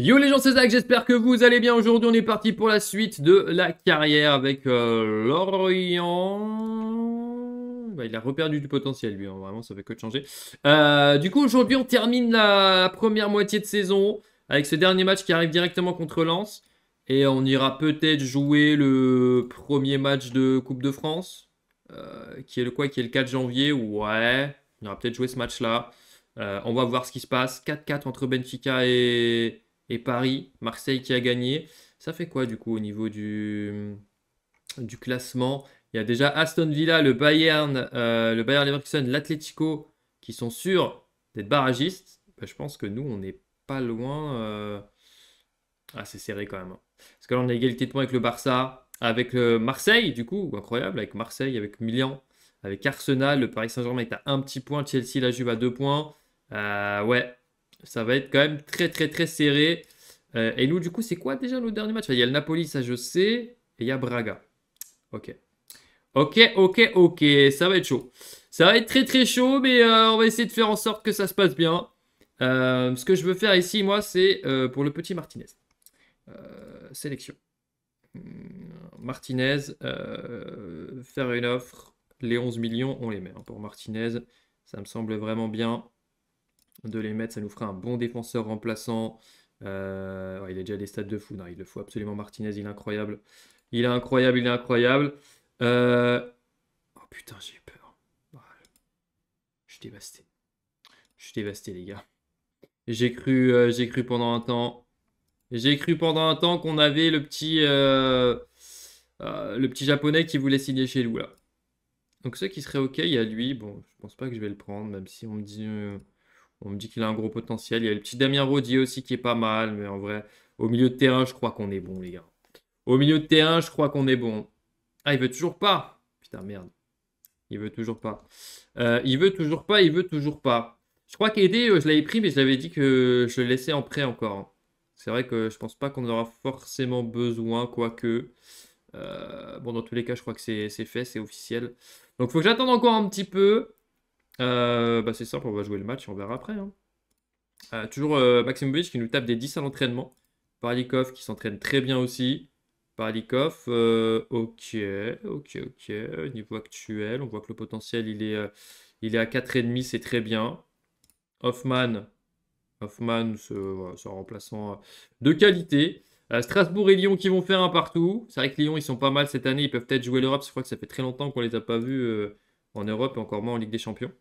Yo les gens, c'est Zach, j'espère que vous allez bien. Aujourd'hui, on est parti pour la suite de la carrière avec euh, Lorient. Bah, il a reperdu du potentiel, lui, hein. vraiment, ça fait que de changer. Euh, du coup, aujourd'hui, on termine la première moitié de saison avec ce dernier match qui arrive directement contre Lens. Et on ira peut-être jouer le premier match de Coupe de France, euh, qui est le quoi Qui est le 4 janvier. Ouais, on ira peut-être jouer ce match-là. on va voir ce qui se passe. 4-4 entre Benfica et, et Paris, Marseille qui a gagné. Ça fait quoi du coup au niveau du, classement Il y a déjà Aston Villa, le Bayern, euh, le Bayern Leverkusen, l'Atletico qui sont sûrs d'être barragistes. Bah, je pense que nous, on n'est pas loin. Euh, ah, c'est serré quand même. Hein. Parce que là, on a égalité de points avec le Barça, avec le Marseille du coup, incroyable, avec Marseille, avec Milan, avec Arsenal, le Paris Saint-Germain est à un petit point, Chelsea, la Juve à deux points. Euh, ouais, ça va être quand même très, très, très serré. Euh, et nous, du coup, c'est quoi déjà nos derniers matchs Il y a le Napoli, ça je sais, et il y a Braga. Ok. Ok, ok, ok, ça va être chaud. Ça va être très, très chaud, mais euh, on va essayer de faire en sorte que ça se passe bien. Euh, ce que je veux faire ici, moi, c'est pour le petit Martinez. sélection. Hmm, Martinez, faire une offre. Les 11 millions, on les met hein, pour Martinez. Ça me semble vraiment bien de les mettre. Ça nous ferait un bon défenseur remplaçant. Euh, il a déjà des stats de fou. Non, il le faut absolument. Martinez, il est incroyable. Il est incroyable, il est incroyable. Euh, oh putain, j'ai peur. Oh, je suis dévasté. Je suis dévasté, les gars. J'ai cru, euh, j'ai cru pendant un temps. J'ai cru pendant un temps qu'on avait le petit, le petit japonais qui voulait signer chez nous là. Donc ceux qui serait ok, il y a lui. Bon, je pense pas que je vais le prendre, même si on me dit. On me dit qu'il a un gros potentiel. Il y a le petit Damien Rodier aussi qui est pas mal, mais en vrai, au milieu de terrain, je crois qu'on est bon, les gars. Au milieu de terrain, je crois qu'on est bon. Ah, il veut toujours pas. Putain, merde. Il veut toujours pas. Euh, il veut toujours pas, il veut toujours pas. Je crois qu'Aidé, euh, je l'avais pris, mais je l'avais dit que je le laissais en prêt encore. C'est vrai que je pense pas qu'on aura forcément besoin, quoique. Euh, bon, dans tous les cas, je crois que c'est fait, c'est officiel. Donc, il faut que j'attende encore un petit peu. Euh, bah, c'est simple, on va jouer le match, on verra après. Hein. Euh, toujours euh, Maximovic qui nous tape des 10 à l'entraînement. Parlikov qui s'entraîne très bien aussi. Parlikov, euh, ok, ok, ok. Niveau actuel, on voit que le potentiel il est, il est à 4,5, c'est très bien. Hoffman, Hoffman, c'est un remplaçant de qualité. Strasbourg et Lyon qui vont faire un partout. C'est vrai que Lyon, ils sont pas mal cette année. Ils peuvent peut-être jouer l'Europe. Je crois que ça fait très longtemps qu'on les a pas vus en Europe et encore moins en Ligue des Champions.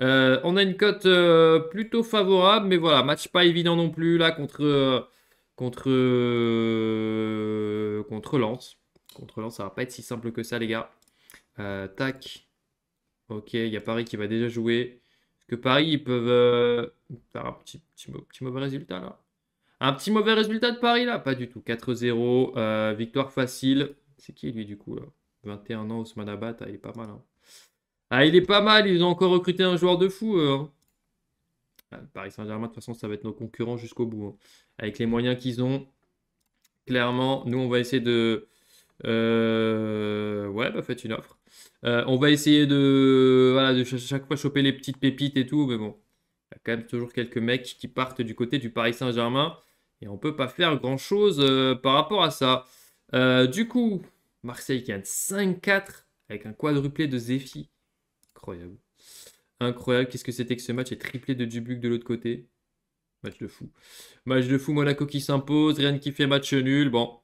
Euh, on a une cote euh, plutôt favorable, mais voilà, match pas évident non plus là contre euh, contre contre Lens. Contre Lens, ça va pas être si simple que ça, les gars. tac. Ok, il y a Paris qui va déjà jouer. Est-ce que Paris, ils peuvent faire un petit, mauvais résultat là Un petit mauvais résultat de Paris là Pas du tout. 4-0, victoire facile. C'est qui lui du coup là 21 ans, Ousmane Abata, ah, il est pas mal. Hein. Ah, il est pas mal, ils ont encore recruté un joueur de fou. Hein. Ah, Paris Saint-Germain, de toute façon, ça va être nos concurrents jusqu'au bout. Hein. Avec les moyens qu'ils ont, clairement, nous, on va essayer de. Euh, ouais, bah faites une offre. Euh, on va essayer de, voilà, de chaque fois choper les petites pépites et tout, mais bon, il y a quand même toujours quelques mecs qui partent du côté du Paris Saint-Germain et on peut pas faire grand chose euh, par rapport à ça. du coup, Marseille qui a 5-4 avec un quadruplé de zéphy. Incroyable. Incroyable. Qu'est-ce que c'était que ce match est triplé de Dubuc de l'autre côté. Match de fou. Match de fou. Monaco qui s'impose. Rien qui fait match nul. Bon,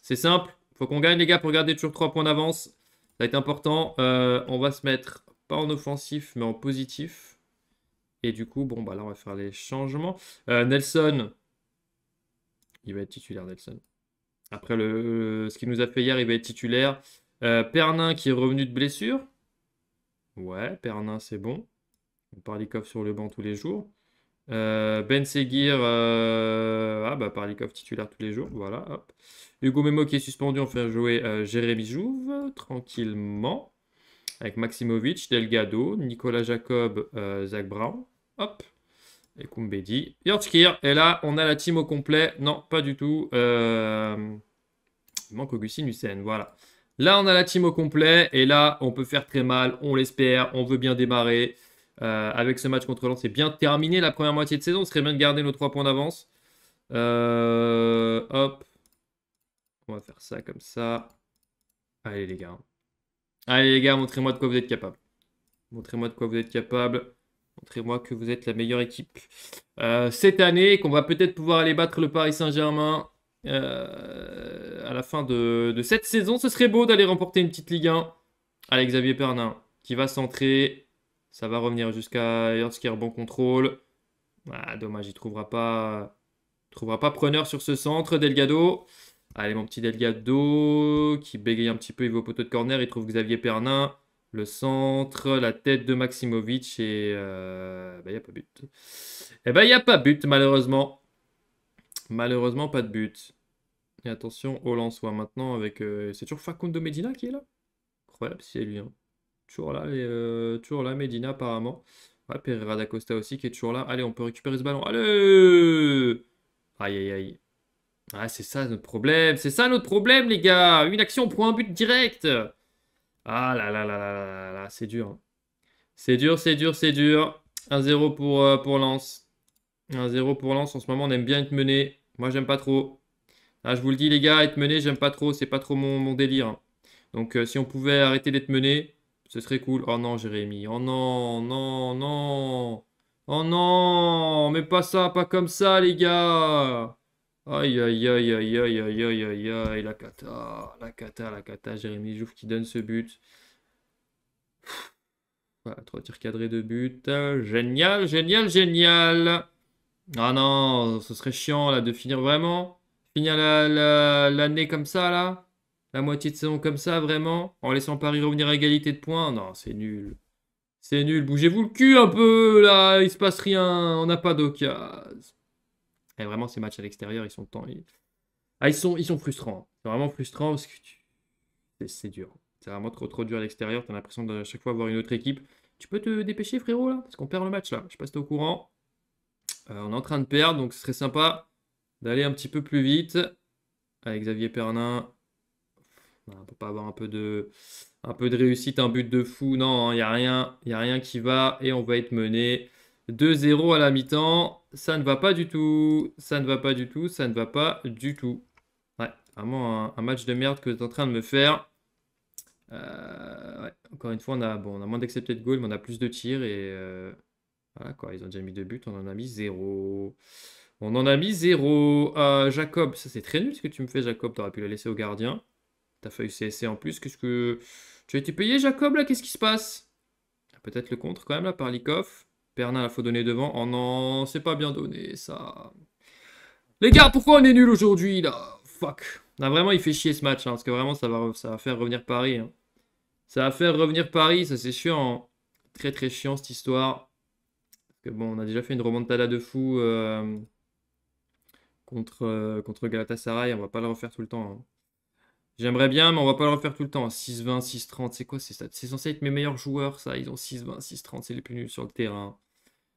c'est simple. Faut qu'on gagne, les gars, pour garder toujours 3 points d'avance. Ça va être important. Euh, on va se mettre pas en offensif, mais en positif. Et du coup, bon, bah là, on va faire les changements. Euh, Nelson. Il va être titulaire, Nelson. Après le, ce qu'il nous a fait hier, il va être titulaire. Euh, Pernin qui est revenu de blessure. Ouais, Pernin, c'est bon. Parlikov sur le banc tous les jours. Euh, ben Seguir, euh, ah bah Parlikov titulaire tous les jours, voilà. Hop. Hugo Memo qui est suspendu, on fait jouer euh, Jérémy Jouve tranquillement avec Maximovic, Delgado, Nicolas Jacob, Zach Brown, hop. Et Kumbedi, Yortskir, et là on a la team au complet. Non, pas du tout. il manque Augustine Hussein, voilà. Là, on a la team au complet et là, on peut faire très mal. On l'espère. On veut bien démarrer. Euh, avec ce match contre Lens, c'est bien terminé la première moitié de saison. Ce serait bien de garder nos 3 points d'avance. Euh, hop. On va faire ça comme ça. Allez, les gars. Allez, les gars, montrez-moi de quoi vous êtes capables. Montrez-moi de quoi vous êtes capable. Montrez-moi que vous êtes la meilleure équipe euh, cette année, qu'on va peut-être pouvoir aller battre le Paris Saint-Germain. Euh, à la fin de, cette saison. Ce serait beau d'aller remporter une petite Ligue 1. Allez, Xavier Pernin qui va centrer. Ça va revenir jusqu'à est bon contrôle. Ah, dommage, il ne trouvera pas, trouvera pas preneur sur ce centre. Delgado. Allez, mon petit Delgado qui bégaye un petit peu. Il va au poteau de corner. Il trouve Xavier Pernin. Le centre, la tête de Maximovic. Et il euh, n'y bah, a pas but. Et eh ben il n'y a pas but, malheureusement. Malheureusement, pas de but. Et attention au soit maintenant avec... Euh, c'est toujours Facundo Medina qui est là Incroyable, c'est lui. Hein. Toujours là, euh, toujours là, Medina apparemment. Ouais, Pereira da Costa aussi qui est toujours là. Allez, on peut récupérer ce ballon. Allez Aïe, aïe, aïe. Ah, c'est ça notre problème. C'est ça notre problème, les gars. Une action pour un but direct. Ah là là là là là là, hein. c'est dur. C'est dur, c'est dur, c'est dur. 1-0 pour, euh, pour Lance. 1-0 pour Lance. En ce moment, on aime bien être mené. Moi, j'aime pas trop. Ah, je vous le dis, les gars, être mené, j'aime pas trop. C'est pas trop mon, délire. Donc, euh, si on pouvait arrêter d'être mené, ce serait cool. Oh non, Jérémy. Oh non, non, non. Oh non, mais pas ça, pas comme ça, les gars. Aïe, aïe, aïe, aïe, aïe, aïe, aïe, aïe, aïe, la cata, la cata, la cata, Jérémy Jouf qui donne ce but. trois tirs cadrés de but. Génial, génial, génial. Ah non, ce serait chiant là de finir vraiment. Finir l'année la, comme ça là. La moitié de saison comme ça vraiment. En laissant Paris revenir à égalité de points. Non, c'est nul. C'est nul. Bougez-vous le cul un peu là. Il se passe rien. On n'a pas d'occasion. Et vraiment, ces matchs à l'extérieur, ils sont temps. Ah, ils... sont, ils sont frustrants. C'est vraiment frustrant parce que c'est dur. C'est vraiment trop, trop dur à l'extérieur. T'as l'impression de à chaque fois avoir une autre équipe. Tu peux te dépêcher, frérot, là Parce qu'on perd le match, là. Je sais pas si au courant. Euh, on est en train de perdre, donc ce serait sympa d'aller un petit peu plus vite. Avec Xavier Pernin, peut pas avoir un peu de, réussite, un but de fou. Non, il hein, n'y a rien, a rien qui va et on va être mené 2-0 à la mi-temps. Ça ne va pas du tout, ça ne va pas du tout, ça ne va pas du tout. Ouais, vraiment un, match de merde que tu es en train de me faire. Euh, encore une fois, on a, moins d'acceptés de goal, mais on a plus de tirs et euh, quoi, ils ont déjà mis deux buts, on en a mis zéro. On en a mis zéro. Euh, Jacob, ça c'est très nul ce que tu me fais, Jacob. T'aurais pu la laisser au gardien. T'as failli CSC en plus. Qu'est-ce que. Tu as été payé, Jacob, là Qu'est-ce qui se passe ah, Peut-être le contre quand même, là, par Likov. Pernal, il faut donner devant. Oh non, c'est pas bien donné, ça. Les gars, pourquoi on est nul aujourd'hui, là Fuck. Là, vraiment, il fait chier ce match, hein, parce que vraiment, ça va, ça va faire revenir Paris. Hein. Ça va faire revenir Paris, ça c'est chiant. Hein. Très très chiant cette histoire bon, on a déjà fait une remontada de fou euh, contre, euh, contre Galatasaray, on va pas le refaire tout le temps. Hein. J'aimerais bien, mais on va pas le refaire tout le temps. 6-20, hein. 6-30, c'est quoi C'est censé être mes meilleurs joueurs, ça. Ils ont 6-20, 6-30, c'est les plus nuls sur le terrain.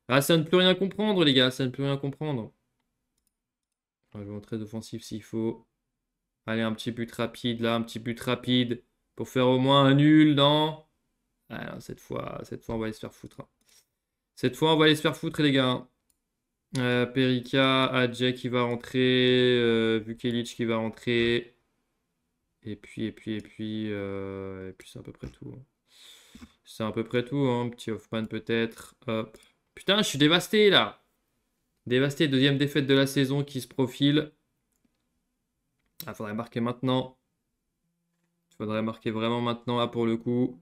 Ah, ça ne peut rien comprendre, les gars, ça ne peut rien comprendre. Ah, je vais montrer s'il faut. Allez, un petit but rapide, là, un petit but rapide. Pour faire au moins un nul, dans... ah, cette fois, cette fois, on va aller se faire foutre. Hein. Cette fois, on va aller se faire foutre, les gars. Euh, Perica, Adjay qui va rentrer, euh, qui va rentrer. Et puis, et puis, et puis, euh, et puis c'est à peu près tout. Hein. C'est à peu près tout, hein. Petit Hoffman peut-être. Hop. Putain, je suis dévasté là. Dévasté, deuxième défaite de la saison qui se profile. Ah, faudrait marquer maintenant. Faudrait marquer vraiment maintenant là pour le coup.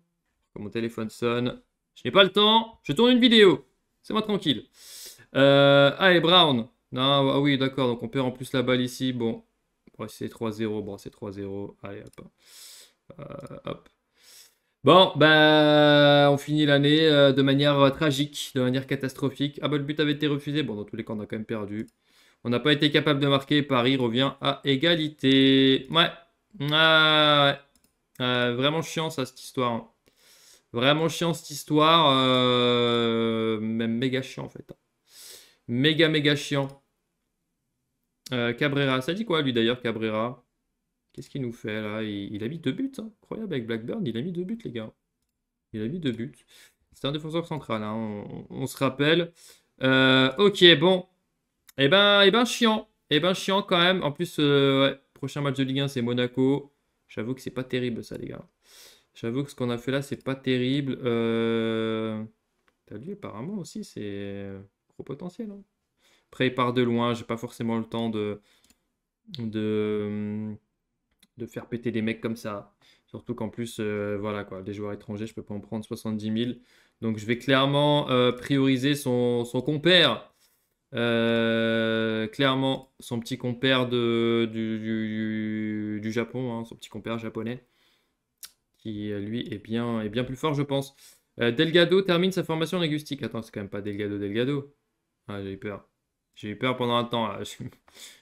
mon téléphone sonne. Je n'ai pas le temps. Je tourne une vidéo. C'est moi tranquille. Euh, Allez, ah, Brown. Non, ah oui, d'accord. Donc on perd en plus la balle ici. Bon. c'est 3-0. Bon, c'est 3-0. Allez, hop. Euh, hop. Bon, Ben, on finit l'année euh, de manière tragique, de manière catastrophique. Ah bah, le but avait été refusé. Bon, dans tous les cas, on a quand même perdu. On n'a pas été capable de marquer. Paris revient à égalité. Ouais. Ah, vraiment chiant, ça, cette histoire. Hein. Vraiment chiant cette histoire. Euh, même méga chiant en fait. Méga méga chiant. Euh, Cabrera, ça dit quoi lui d'ailleurs Cabrera Qu'est-ce qu'il nous fait là il, a mis deux buts, hein. incroyable avec Blackburn, il a mis deux buts les gars. Il a mis deux buts. C'est un défenseur central, hein, on, se rappelle. Euh, ok, bon. Eh ben, et eh ben chiant. Eh ben chiant quand même. En plus, prochain match de Ligue 1 c'est Monaco. J'avoue que c'est pas terrible ça les gars. J'avoue que ce qu'on a fait là, c'est pas terrible. Euh, t'as vu, apparemment aussi, c'est gros potentiel. Hein. Après, il part de loin, j'ai pas forcément le temps de... de hum, de faire péter des mecs comme ça. Surtout qu'en plus, euh, voilà quoi, des joueurs étrangers, je peux pas en prendre 70 000. Donc je vais clairement euh, prioriser son, compère. clairement, son petit compère de, du, Japon, hein, son petit compère japonais qui euh, lui est bien, est bien plus fort, je pense. Euh, Delgado termine sa formation linguistique. Attends, c'est quand même pas Delgado Delgado. Ah, j'ai eu peur. J'ai eu peur pendant un temps. Je...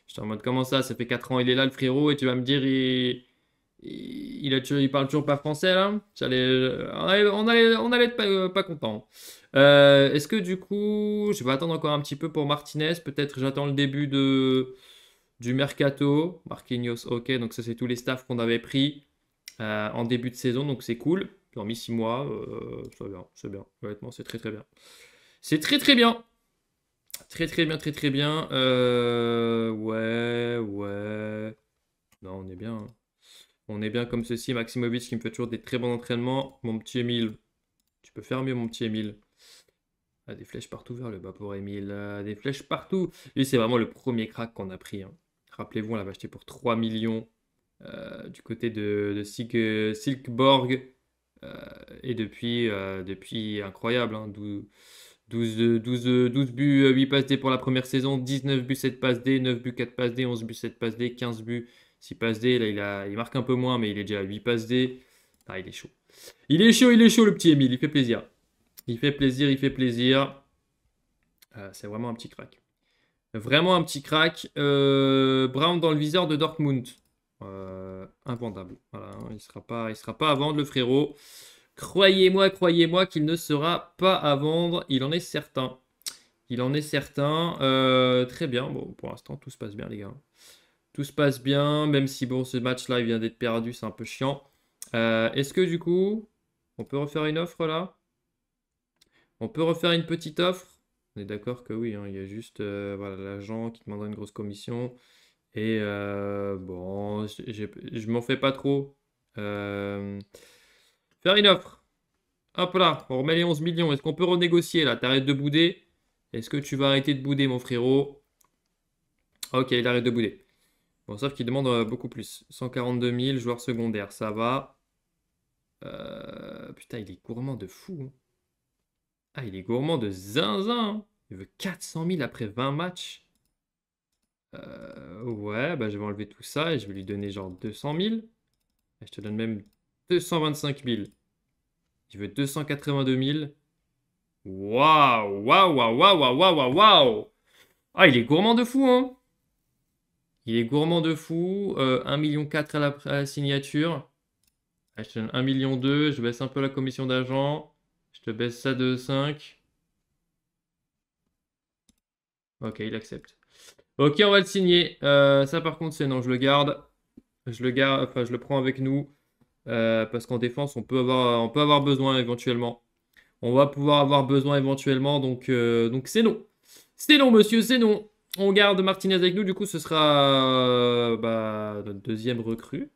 J'étais en mode comment ça Ça fait 4 ans, il est là, le frérot, et tu vas me dire, il, il, a il parle toujours pas français là euh, On allait, on allait, être pas, content. est-ce que du coup, je vais attendre encore un petit peu pour Martinez Peut-être j'attends le début de du mercato. Marquinhos, ok, donc ça c'est tous les staffs qu'on avait pris. Euh, en début de saison, donc c'est cool. Dormi 6 mois, c'est euh, bien, c'est bien. Honnêtement, c'est très très bien. C'est très très bien. Très très bien, très très bien. Euh, ouais, ouais. Non, on est bien. Hein. On est bien comme ceci. Maximovic qui me fait toujours des très bons entraînements. Mon petit Emile. Tu peux faire mieux, mon petit Emile. Ah, des flèches partout vers le bas pour Emile. Ah, des flèches partout. et c'est vraiment le premier crack qu'on a pris. Hein. Rappelez-vous, on l'avait acheté pour 3 millions. Euh, du côté de, de Borg. Euh, et depuis, euh, depuis incroyable, 12, 12, 12, 12, buts, 8 passes D pour la première saison, 19 buts, 7 passes D, 9 buts, 4 passes D, 11 buts, 7 passes D, 15 buts, 6 passes D. Là, il, il marque un peu moins, mais il est déjà à 8 passes D. Ah, il est chaud. Il est chaud, il est chaud, le petit Emile. Il fait plaisir. Il fait plaisir, il fait plaisir. c'est vraiment un petit crack. Vraiment un petit crack. Brown dans le viseur de Dortmund. Euh, invendable. Hein, il ne sera, pas, il sera pas à vendre, le frérot. Croyez-moi, croyez-moi qu'il ne sera pas à vendre, il en est certain. Il en est certain. Euh, très bien, bon, pour l'instant, tout se passe bien, les gars. Tout se passe bien, même si bon, ce match-là, il vient d'être perdu, c'est un peu chiant. Euh, est-ce que du coup, on peut refaire une offre là On peut refaire une petite offre On est d'accord que oui, hein. il y a juste voilà, l'agent qui demandera une grosse commission. Et euh, bon, je, m'en fais pas trop. Euh, faire une offre. Hop là, on remet les 11 millions. Est-ce qu'on peut renégocier là T'arrêtes de bouder Est-ce que tu vas arrêter de bouder, mon frérot Ok, il arrête de bouder. Bon, sauf qu'il demande euh, beaucoup plus. 142 000 joueurs secondaires, ça va. putain, il est gourmand de fou. Hein. Ah, il est gourmand de zinzin. Hein. Il veut 400 000 après 20 matchs. Euh, ouais, bah, je vais enlever tout ça et je vais lui donner genre 200 000. je te donne même 225 000. Je veux 282 000. Waouh, waouh, waouh, waouh, waouh, waouh. Ah, il est gourmand de fou, hein. Il est gourmand de fou. Euh, 1,4 million à la, à la signature. Ah, je te donne 1,2 million. Je baisse un peu la commission d'agent. Je te baisse ça de 5. Ok, il accepte. Ok, on va le signer. Euh, ça, par contre, c'est non, je le garde. Je le garde, enfin, je le prends avec nous. Euh, parce qu'en défense, on peut, avoir, on peut avoir besoin éventuellement. On va pouvoir avoir besoin éventuellement. Donc, euh, donc c'est non. C'est non, monsieur, c'est non. On garde Martinez avec nous. Du coup, ce sera bah, notre deuxième recrue.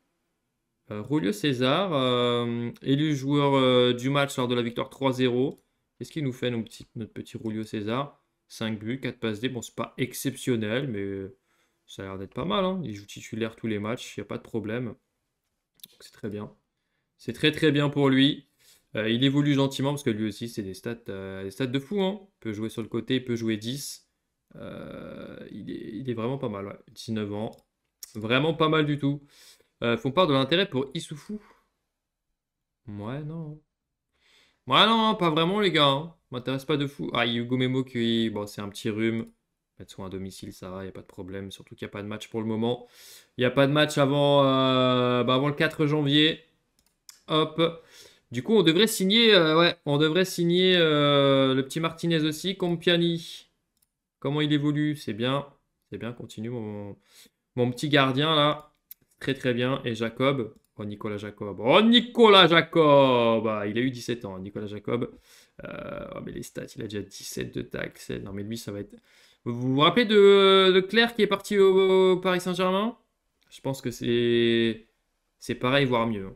Rolio César, élu joueur du match lors de la victoire 3-0. Qu'est-ce qu'il nous fait, notre petit, notre petit César 5 buts, 4 passes D. Bon, c'est pas exceptionnel, mais euh, ça a l'air d'être pas mal. Hein. Il joue titulaire tous les matchs, il n'y a pas de problème. C'est très bien. C'est très très bien pour lui. Euh, il évolue gentiment parce que lui aussi, c'est des stats, euh, des stats de fou. Hein. Il peut jouer sur le côté, il peut jouer 10. il, est, vraiment pas mal. Ouais. 19 ans. Vraiment pas mal du tout. font part de l'intérêt pour Issoufou. Ouais, non. Ouais, non, hein, pas vraiment, les gars. M'intéresse pas de fou. Ah, Hugo Memo qui, bon, c'est un petit rhume. Mettre soin à domicile, ça va, il n'y a pas de problème. Surtout qu'il n'y a pas de match pour le moment. Il n'y a pas de match avant, euh, bah, avant le 4 janvier. Hop. Du coup, on devrait signer, euh, ouais, on devrait signer euh, le petit Martinez aussi, Compiani. Comment il évolue C'est bien. C'est bien, continue mon, mon petit gardien là. Très très bien. Et Jacob. Oh Nicolas Jacob. Oh Nicolas Jacob ah, Il a eu 17 ans, hein, Nicolas Jacob. Euh, oh, mais les stats, il a déjà 17 de tac, Non, mais lui, ça va être. Vous vous rappelez de, Claire qui est parti au, Paris Saint-Germain Je pense que c'est. C'est pareil, voire mieux.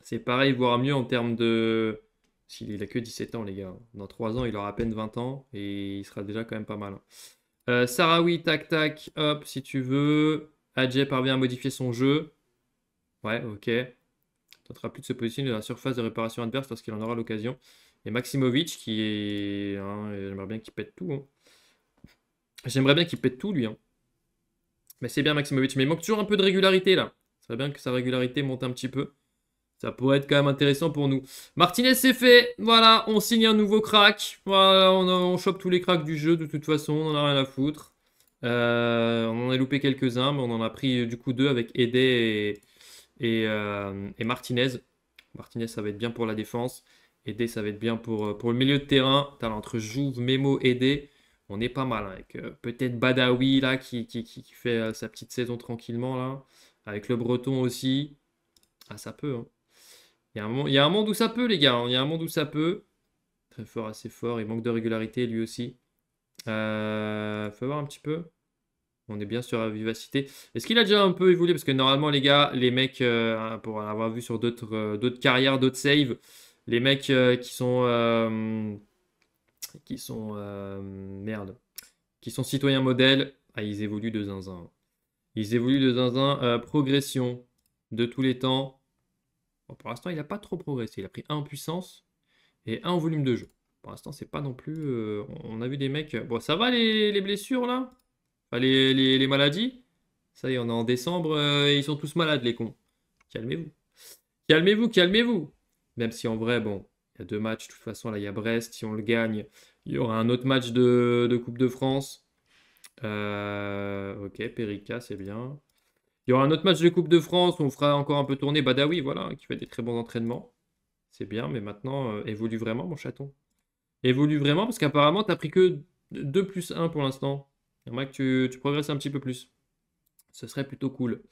C'est pareil, voire mieux en termes de. S'il a que 17 ans, les gars. Dans 3 ans, il aura à peine 20 ans et il sera déjà quand même pas mal. Euh, oui, tac, tac, hop, si tu veux. Adjay parvient à modifier son jeu. Ouais, ok. tentera plus de se positionner dans la surface de réparation adverse parce qu'il en aura l'occasion. Et Maximovic qui est. Hein, j'aimerais bien qu'il pète tout. Hein. J'aimerais bien qu'il pète tout lui. Hein. Mais c'est bien Maximovic. Mais il manque toujours un peu de régularité là. Ça serait bien que sa régularité monte un petit peu. Ça pourrait être quand même intéressant pour nous. Martinez, c'est fait. Voilà, on signe un nouveau crack. Voilà, on, on chope tous les cracks du jeu de toute façon. On n'en a rien à foutre. Euh, on en a loupé quelques-uns, mais on en a pris euh, du coup deux avec Edé euh, et Martinez. Martinez, ça va être bien pour la défense. Aider, ça va être bien pour, euh, pour le milieu de terrain. entre Jouve, Memo, D, On est pas mal. Hein, avec euh, peut-être Badawi là, qui, qui, fait euh, sa petite saison tranquillement. là. Avec le Breton aussi. Ah, ça peut. Hein. Il, y a un monde, où ça peut, les gars. Hein. Il y a un monde où ça peut. Très fort, assez fort. Il manque de régularité lui aussi. faut voir un petit peu. On est bien sur la vivacité. Est-ce qu'il a déjà un peu évolué Parce que normalement, les gars, les mecs, pour avoir vu sur d'autres carrières, d'autres saves, les mecs euh, qui sont euh, qui sont euh, merde qui sont citoyens modèles ah, ils évoluent de zinzin ils évoluent de zinzin progression de tous les temps pour l'instant il n'a pas trop progressé il a pris 1 en puissance et un en volume de jeu pour l'instant c'est pas non plus on a vu des mecs bon ça va les, blessures là les, maladies ça y est on est en décembre et ils sont tous malades les cons calmez-vous calmez-vous calmez-vous même si en vrai, bon, il y a deux matchs. De toute façon, là, il y a Brest. Si on le gagne, il y aura un autre match de, Coupe de France. Euh, ok, Perica, c'est bien. Il y aura un autre match de Coupe de France on fera encore un peu tourner Badawi, voilà, qui fait des très bons entraînements. C'est bien, mais maintenant, euh, évolue vraiment, mon chaton. Évolue vraiment, parce qu'apparemment, n'as pris que 2 plus 1 pour l'instant. J'aimerais que tu, progresses un petit peu plus. Ce serait plutôt cool.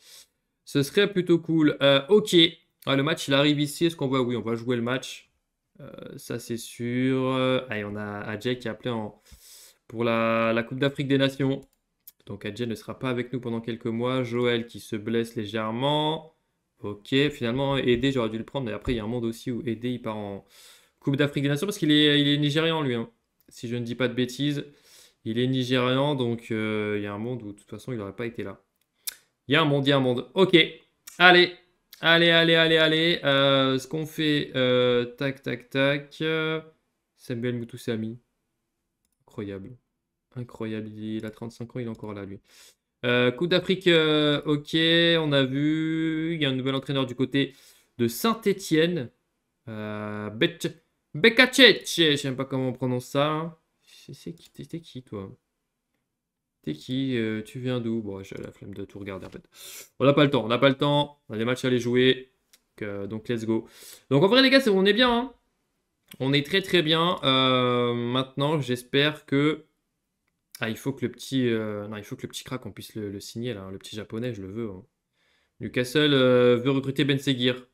Ce serait plutôt cool. Euh, ok, ah, le match, il arrive ici. Est-ce qu'on voit Oui, on va jouer le match. Euh, ça, c'est sûr. Euh, allez, on a Adjay qui a appelé pour la, Coupe d'Afrique des Nations. Donc Adjay ne sera pas avec nous pendant quelques mois. Joël qui se blesse légèrement. Ok, finalement, Aidé, j'aurais dû le prendre. Mais après, il y a un monde aussi où Aidé, il part en Coupe d'Afrique des Nations parce qu'il est, il nigérian, lui. Hein. Si je ne dis pas de bêtises, il est nigérian. Donc euh, il y a un monde où, de toute façon, il n'aurait pas été là. Il y a un monde, il y a un monde. Ok, allez, Allez, allez, allez, allez. Euh, ce qu'on fait, euh, tac, tac, tac. Samuel Moutoussami. Incroyable. Incroyable. Il a 35 ans, il est encore là, lui. Euh, Coupe d'Afrique, euh, ok, on a vu. Il y a un nouvel entraîneur du côté de Saint-Etienne. Euh, Bec sais pas comment on prononce ça. C'est qui, qui, toi T'es qui euh, Tu viens d'où Bon, j'ai la flemme de tout regarder en fait. On n'a pas le temps, on n'a pas le temps. On a des matchs à aller jouer. Donc, euh, let's go. Donc en vrai les gars, on est bien. Hein. on est très très bien. Euh, maintenant, j'espère que... Ah, il faut que le petit... Non, il faut que le petit crack, on puisse le, signer là. Hein. Le petit japonais, je le veux. Hein. Newcastle veut recruter Ben Seguir.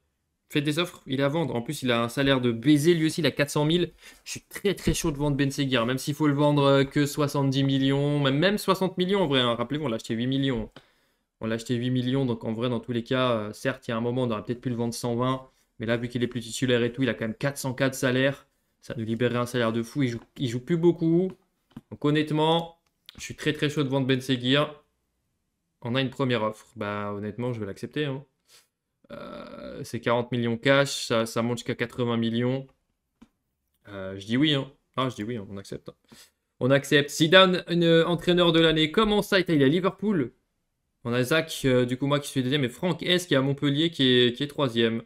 Faites des offres, il est à vendre. En plus, il a un salaire de baiser, lui aussi, il a 400 000. Je suis très très chaud de vendre Ben même s'il faut le vendre euh, que 70 millions, même, même 60 millions en vrai. Hein. Rappelez-vous, on l'a acheté 8 millions. On l'a acheté 8 millions, donc en vrai, dans tous les cas, euh, certes, il y a un moment, on aurait peut-être pu le vendre 120, mais là, vu qu'il est plus titulaire et tout, il a quand même 404 salaires. Ça nous libérerait un salaire de fou. Il joue, il joue plus beaucoup. Donc honnêtement, je suis très très chaud de vendre Ben On a une première offre. Bah honnêtement, je vais l'accepter. Hein. Euh, c'est 40 millions cash, ça, monte jusqu'à 80 millions. Euh, je dis oui, hein. Ah, je dis oui, hein, on accepte. Hein. On accepte. Zidane, euh, entraîneur de l'année. Comment ça Il est à Liverpool. On a Zach, du coup, moi qui suis deuxième, et Franck S qui est à Montpellier qui est, qui est troisième.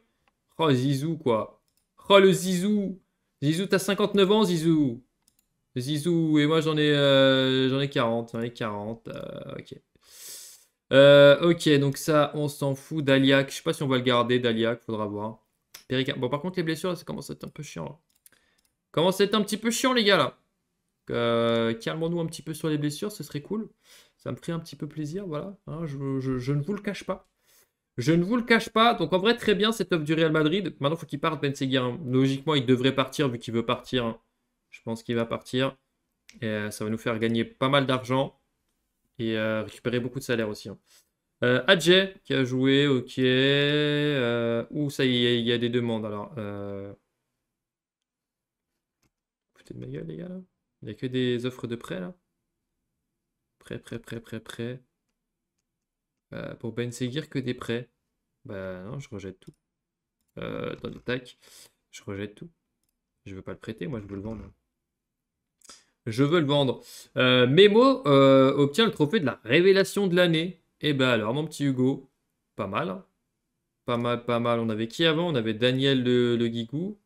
Oh, Zizou, quoi. Oh, le Zizou. Zizou, t'as 59 ans, Zizou. Zizou, et moi j'en ai, j'en ai 40. J'en ai 40. ok. Euh, ok, donc ça, on s'en fout. Daliak, je sais pas si on va le garder. Daliak, faudra voir. Bon, par contre, les blessures, ça commence à être un peu chiant. Là. Commence à être un petit peu chiant, les gars, là. Euh, calmons-nous un petit peu sur les blessures, ce serait cool. Ça me ferait un petit peu plaisir, voilà. Hein, je, ne vous le cache pas. Je ne vous le cache pas. Donc, en vrai, très bien cette offre du Real Madrid. Maintenant, faut qu'il parte, Ben Logiquement, il devrait partir vu qu'il veut partir. Hein. Je pense qu'il va partir. Et euh, ça va nous faire gagner pas mal d'argent et euh, récupérer beaucoup de salaire aussi. Hein. Euh, qui a joué, ok. Euh, ça y est, il y a des demandes alors. Euh... ma les gars Il n'y a que des offres de prêt là. Prêt, prêt, prêt, prêt, prêt. Euh, pour Ben Seguir, que des prêts. Bah non, je rejette tout. Euh, tac. Je rejette tout. Je veux pas le prêter, moi je veux le vendre je veux le vendre. Euh, Memo euh, obtient le trophée de la révélation de l'année. Et eh ben alors, mon petit Hugo, pas mal. Hein. Pas mal, pas mal. On avait qui avant On avait Daniel le, Guigou.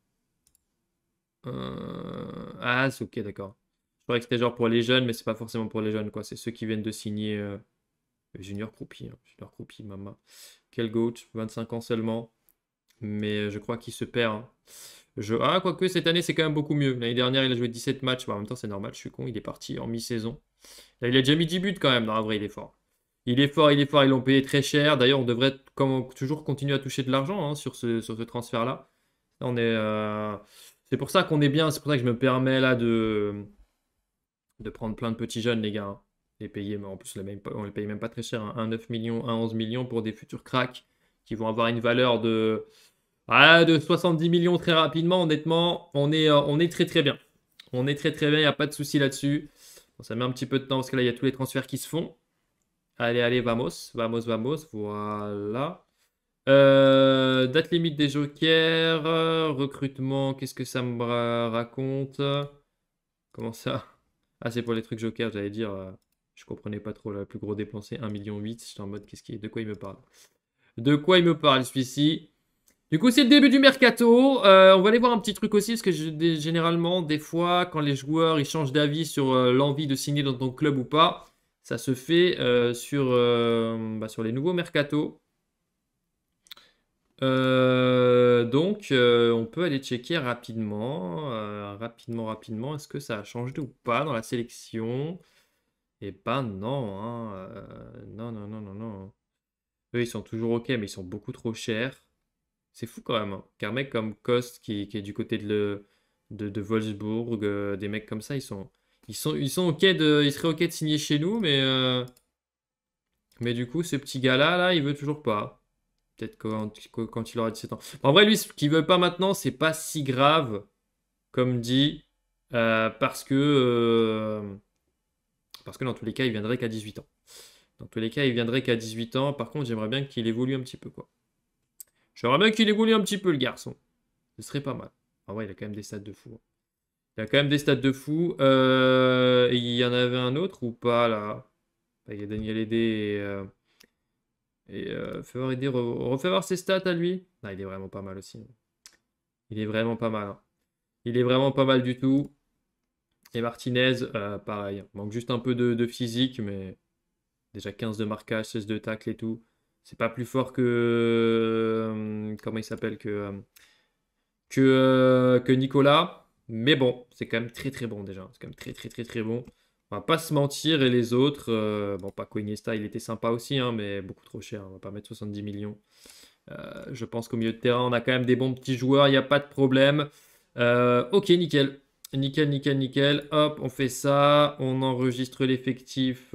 Ah, euh, c'est ok, d'accord. Je croyais que c'était genre pour les jeunes, mais c'est pas forcément pour les jeunes, quoi. C'est ceux qui viennent de signer Junior Croupier. Hein. Junior Croupie, maman. Quel goat, 25 ans seulement. Mais je crois qu'il se perd. Hein. Ah, quoi Quoique cette année, c'est quand même beaucoup mieux. L'année dernière, il a joué 17 matchs. en même temps, c'est normal, je suis con. Il est parti en mi-saison. Là, il a déjà mis 10 buts quand même. Non, en vrai, il est fort. Il est fort, il est fort. Ils l'ont payé très cher. D'ailleurs, on devrait comme, toujours continuer à toucher de l'argent hein, sur ce, sur ce transfert-là. On est. Euh, c'est pour ça qu'on est bien. C'est pour ça que je me permets là de de prendre plein de petits jeunes, les gars. et hein. Les payer, mais en plus, on les paye même pas très cher. Hein. 1,9 million, 1,11 million pour des futurs cracks qui vont avoir une valeur de voilà, ah, de 70 millions très rapidement, honnêtement, on est, euh, on est très très bien. On est très très bien, il n'y a pas de souci là-dessus. ça met un petit peu de temps parce que là, il y a tous les transferts qui se font. Allez, allez, vamos, vamos, vamos, voilà. Euh, date limite des jokers, recrutement, qu'est-ce que ça me raconte Comment ça Ah, c'est pour les trucs jokers, j'allais dire. Euh, je comprenais pas trop le plus gros dépensé, 1,8 million. J'étais en mode, qu'est-ce qui De quoi il me parle De quoi il me parle celui-ci du coup, c'est le début du mercato. Euh, on va aller voir un petit truc aussi, parce que généralement, des fois, quand les joueurs ils changent d'avis sur euh, l'envie de signer dans ton club ou pas, ça se fait euh, sur, bah, sur les nouveaux mercato. donc, on peut aller checker rapidement, rapidement, rapidement, est-ce que ça a changé ou pas dans la sélection Eh ben non, hein, non, non, non, non, non. Eux, ils sont toujours ok, mais ils sont beaucoup trop chers. C'est fou quand même. car hein. Car mec comme Kost qui, est du côté de, le, de, de Wolfsburg, euh, des mecs comme ça, ils sont, ils sont, ils sont ok de, ils seraient ok de signer chez nous, mais euh, mais du coup ce petit gars là, là, il veut toujours pas. Peut-être quand, quand, il aura 17 ans. En vrai, lui, ce qu'il veut pas maintenant, c'est pas si grave, comme dit, euh, parce que parce que dans tous les cas, il viendrait qu'à 18 ans. Dans tous les cas, il viendrait qu'à 18 ans. Par contre, j'aimerais bien qu'il évolue un petit peu, quoi. J'aimerais bien qu'il évolue un petit peu, le garçon. Ce serait pas mal. Ah ouais, il a quand même des stats de fou. Hein. Il a quand même des stats de fou. Euh, il y en avait un autre ou pas, là bah, Il y a Daniel Aidé et... et euh, euh fais voir voir ses stats à lui. Non, il est vraiment pas mal aussi. Hein. Il est vraiment pas mal. Hein. Il est vraiment pas mal du tout. Et Martinez, euh, pareil. Manque juste un peu de, de, physique, mais déjà 15 de marquage, 16 de tacle et tout. C'est pas plus fort que. Euh, comment il s'appelle que, euh, que, euh, que Nicolas. Mais bon, c'est quand même très très bon déjà. C'est quand même très très très très bon. On va pas se mentir. Et les autres, bon, pas Iniesta, il était sympa aussi, hein, mais beaucoup trop cher. On va pas mettre 70 millions. je pense qu'au milieu de terrain, on a quand même des bons petits joueurs. Il n'y a pas de problème. ok, nickel. Nickel, nickel, nickel. Hop, on fait ça. On enregistre l'effectif.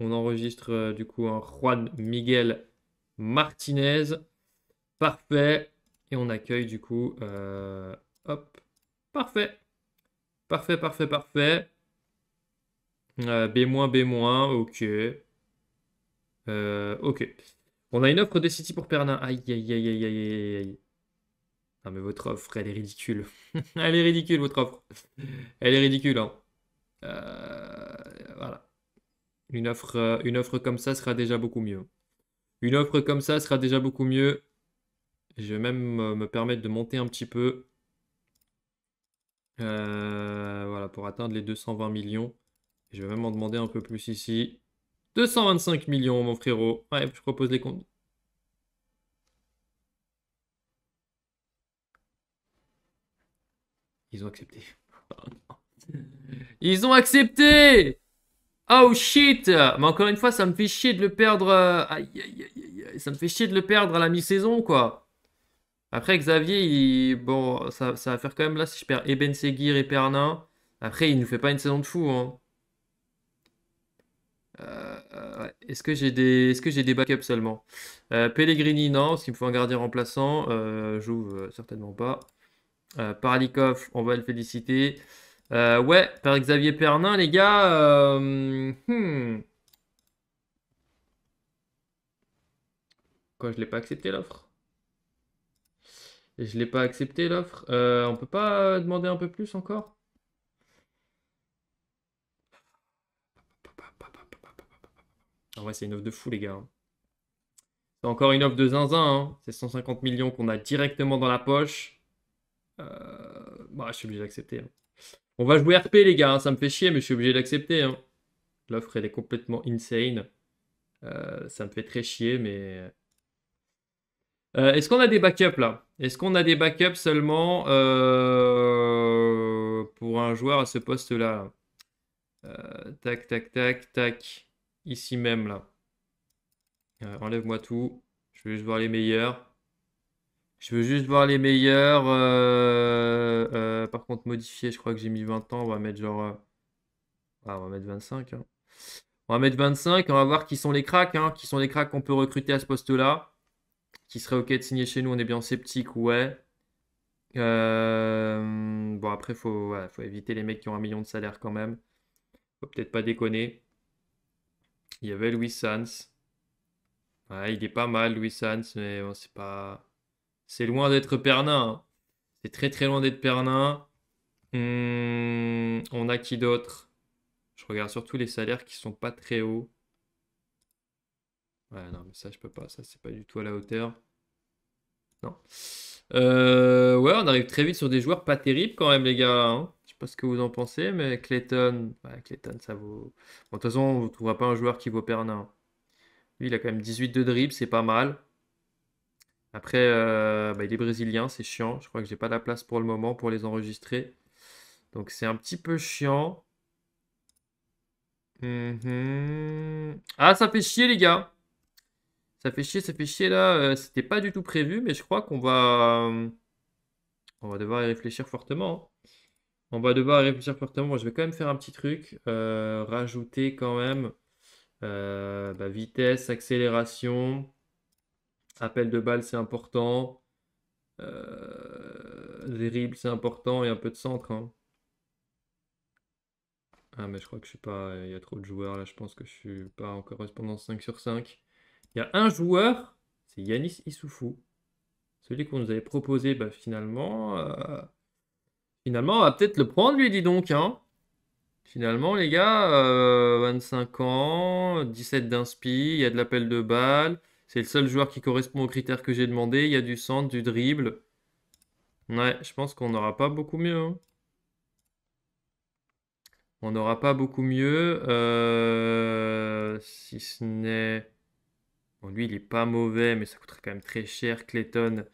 On enregistre euh, du coup un Juan Miguel Martinez. Parfait. Et on accueille du coup. Euh, hop. Parfait. Parfait, parfait, parfait. Euh, B-, B-, ok. ok. On a une offre de City pour Pernin. Aïe, aïe, aïe, aïe, aïe, aïe. Non, mais votre offre, elle est ridicule. elle est ridicule, votre offre. Elle est ridicule, hein. Une offre, euh, une offre comme ça sera déjà beaucoup mieux. Une offre comme ça sera déjà beaucoup mieux. Je vais même euh, me permettre de monter un petit peu. Euh, voilà, pour atteindre les 220 millions. Je vais même en demander un peu plus ici. 225 millions, mon frérot. Ouais, je propose les comptes. Ils ont accepté. Ils ont accepté Oh shit Mais encore une fois, ça me fait chier de le perdre. Euh, aïe, aïe, aïe, ça me fait chier de le perdre à la mi-saison, quoi. Après, Xavier, il... bon, ça, va faire quand même là si je perds Eben Seguir et Pernin. Après, il nous fait pas une saison de fou. Hein. Euh, euh, est-ce que j'ai des, est que j'ai des backups seulement Pellegrini, non, parce qu'il me faut un gardien remplaçant. J'ouvre certainement pas. Parlikov, on va le féliciter. Euh, ouais, par Xavier Pernin, les gars. Euh, hmm. Quoi, je l'ai pas accepté l'offre Je l'ai pas accepté l'offre. Euh, on peut pas demander un peu plus encore En ah ouais, c'est une offre de fou, les gars. Hein. C'est encore une offre de zinzin. Hein. C'est 150 millions qu'on a directement dans la poche. Euh, bah, je suis obligé d'accepter. Hein. On va jouer RP, les gars. Hein, ça me fait chier, mais je suis obligé d'accepter. Hein. L'offre, elle est complètement insane. Euh, ça me fait très chier, mais... Euh, est-ce qu'on a des backups, là Est-ce qu'on a des backups seulement euh, pour un joueur à ce poste-là Tac, tac, tac, tac. Ici même, là. Enlève-moi tout. Je vais juste voir les meilleurs. Je veux juste voir les meilleurs. Euh, euh, par contre, modifier, je crois que j'ai mis 20 ans. On va mettre genre. Euh, ah, on va mettre 25. Hein. On va mettre 25. On va voir qui sont les cracks. Hein, qui sont les cracks qu'on peut recruter à ce poste-là. Qui serait OK de signer chez nous. On est bien sceptique, ouais. bon, après, il faut éviter les mecs qui ont un million de salaire quand même. Faut peut-être pas déconner. Il y avait Louis Sanz. Ouais, il est pas mal, Louis Sanz. mais bon, c'est pas. C'est loin d'être Pernin. Hein. C'est très très loin d'être Pernin. Hmm, on a qui d'autre Je regarde surtout les salaires qui sont pas très hauts. Ouais, non, mais ça, je peux pas. Ça, c'est pas du tout à la hauteur. Non. Euh, ouais, on arrive très vite sur des joueurs pas terribles quand même, les gars. Hein. je sais pas ce que vous en pensez, mais Clayton, ouais, Clayton, ça vaut. de toute façon, on ne trouvera pas un joueur qui vaut Pernin. Lui, il a quand même 18 de dribble, c'est pas mal. Après, euh, bah, il est brésilien, c'est chiant. Je crois que j'ai pas la place pour le moment pour les enregistrer. Donc c'est un petit peu chiant. Mhm. Ah, ça fait chier les gars. Ça fait chier, ça fait chier là. Euh, c'était pas du tout prévu, mais je crois qu'on va, euh, on va devoir y réfléchir fortement. Hein. On va devoir réfléchir fortement. je vais quand même faire un petit truc, rajouter quand même bah, vitesse, accélération. Appel de balle, c'est important. Euh, c'est important. Et un peu de centre. Hein. Ah, mais je crois que je suis pas. Il y a trop de joueurs là. Je pense que je suis pas en correspondance 5 sur 5. Il y a un joueur, c'est Yanis Issoufou. Celui qu'on nous avait proposé, bah, finalement. Euh, finalement, on va peut-être le prendre, lui, dis donc. Hein. Finalement, les gars, 25 euh, ans, 17 d'inspi, il y a de l'appel de balle. C'est le seul joueur qui correspond aux critères que j'ai demandé. Il y a du centre, du dribble. Ouais, je pense qu'on n'aura pas beaucoup mieux. Hein. On n'aura pas beaucoup mieux. Euh, si ce n'est... Bon, lui, il est pas mauvais, mais ça coûterait quand même très cher. Clayton,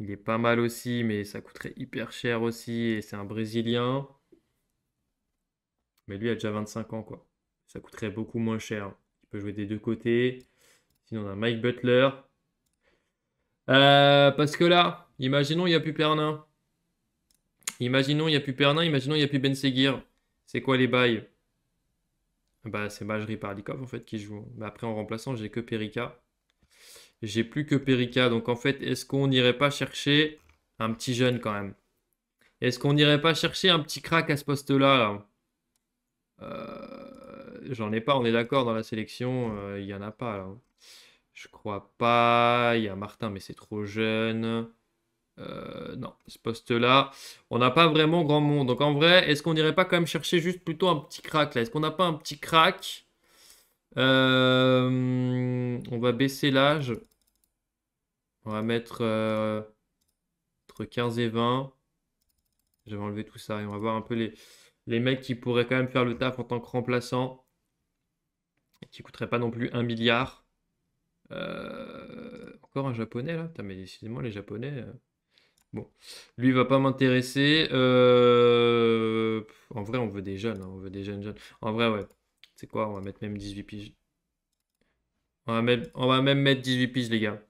il est pas mal aussi, mais ça coûterait hyper cher aussi. Et c'est un Brésilien. Mais lui il a déjà 25 ans, quoi. Ça coûterait beaucoup moins cher. Il peut jouer des deux côtés. Sinon, on a Mike Butler. Euh, parce que là, imaginons, il n'y a plus Pernin. Imaginons, il n'y a plus Pernin. Imaginons, il n'y a plus Ben Seguir. C'est quoi les bails bah, C'est Majri Parlikov en fait qui joue. Mais bah, après, en remplaçant, j'ai que Perica J'ai plus que Perica. Donc en fait, est-ce qu'on n'irait pas chercher un petit jeune quand même est-ce qu'on n'irait pas chercher un petit crack à ce poste-là euh, J'en ai pas, on est d'accord, dans la sélection, euh, il y n'y en a pas. Là. Je crois pas. Il y a Martin, mais c'est trop jeune. Euh, non, ce poste-là, on n'a pas vraiment grand monde. Donc en vrai, est-ce qu'on n'irait pas quand même chercher juste plutôt un petit crack là Est-ce qu'on n'a pas un petit crack euh, On va baisser l'âge. On va mettre euh, entre 15 et 20. Je vais enlever tout ça et on va voir un peu les, les mecs qui pourraient quand même faire le taf en tant que remplaçant et qui ne coûteraient pas non plus un milliard. Euh, encore un japonais là mais décidément, les japonais. Euh. Bon, lui va pas m'intéresser. Euh, en vrai, on veut des jeunes, hein, on veut des jeunes jeunes. En vrai, ouais. C'est quoi On va mettre même 18 piges. On va, même, on va même mettre 18 piges, les gars.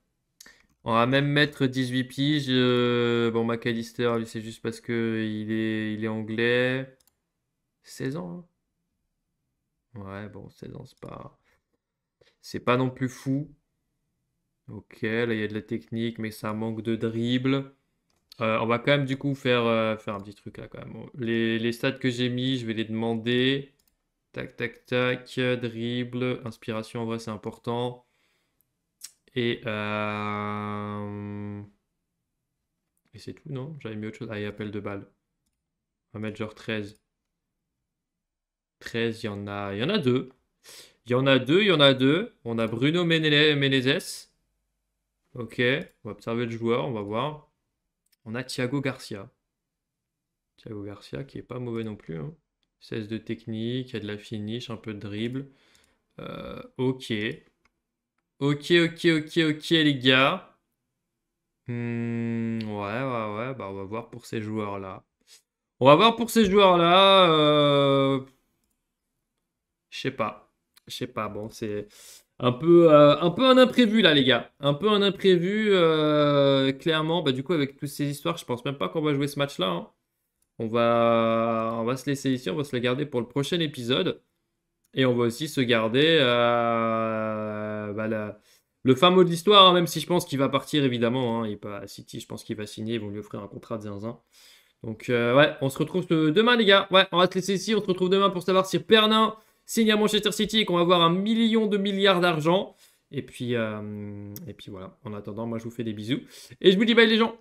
On va même mettre 18 piges. Bon, McAllister, c'est juste parce que il est, est anglais. 16 ans. Hein. Ouais, bon, 16 ans, c'est pas. C'est pas non plus fou. Ok, là il y a de la technique, mais ça manque de dribble. Euh, on va quand même du coup faire, euh, faire un petit truc là quand même. Les, les stats que j'ai mis, je vais les demander. Tac, tac, tac, dribble, inspiration en vrai c'est important. Et, euh, Et c'est tout, non J'avais mis autre chose. Ah, a appel de balle. On va mettre genre 13. 13, il y en a. Il y en a deux. Il y en a deux, il y en a deux. On a Bruno Menezes Ok, on va observer le joueur, on va voir. On a Thiago Garcia. Thiago Garcia qui est pas mauvais non plus. Hein. Cesse de technique, il y a de la finish, un peu de dribble. Euh, ok. Ok, ok, ok, ok les gars. Hmm, ouais, ouais, ouais, bah on va voir pour ces joueurs-là. On va voir pour ces joueurs-là. Euh, je sais pas. Je sais pas, bon, c'est un peu, euh, un peu un imprévu là, les gars. Un peu un imprévu, euh, clairement. Bah, du coup, avec toutes ces histoires, je pense même pas qu'on va jouer ce match-là. Hein. On, va, on va se laisser ici, on va se la garder pour le prochain épisode. Et on va aussi se garder euh, bah, le fameux de l'histoire, hein, même si je pense qu'il va partir évidemment. Hein, il pas à City, je pense qu'il va signer, ils vont lui offrir un contrat de zinzin. Donc ouais, on se retrouve demain les gars. Ouais, on va se laisser ici, on se retrouve demain pour savoir si Pernin signe à Manchester City qu'on va avoir un million de milliards d'argent. Et puis, euh, et puis voilà, en attendant, moi je vous fais des bisous. Et je vous dis bye les gens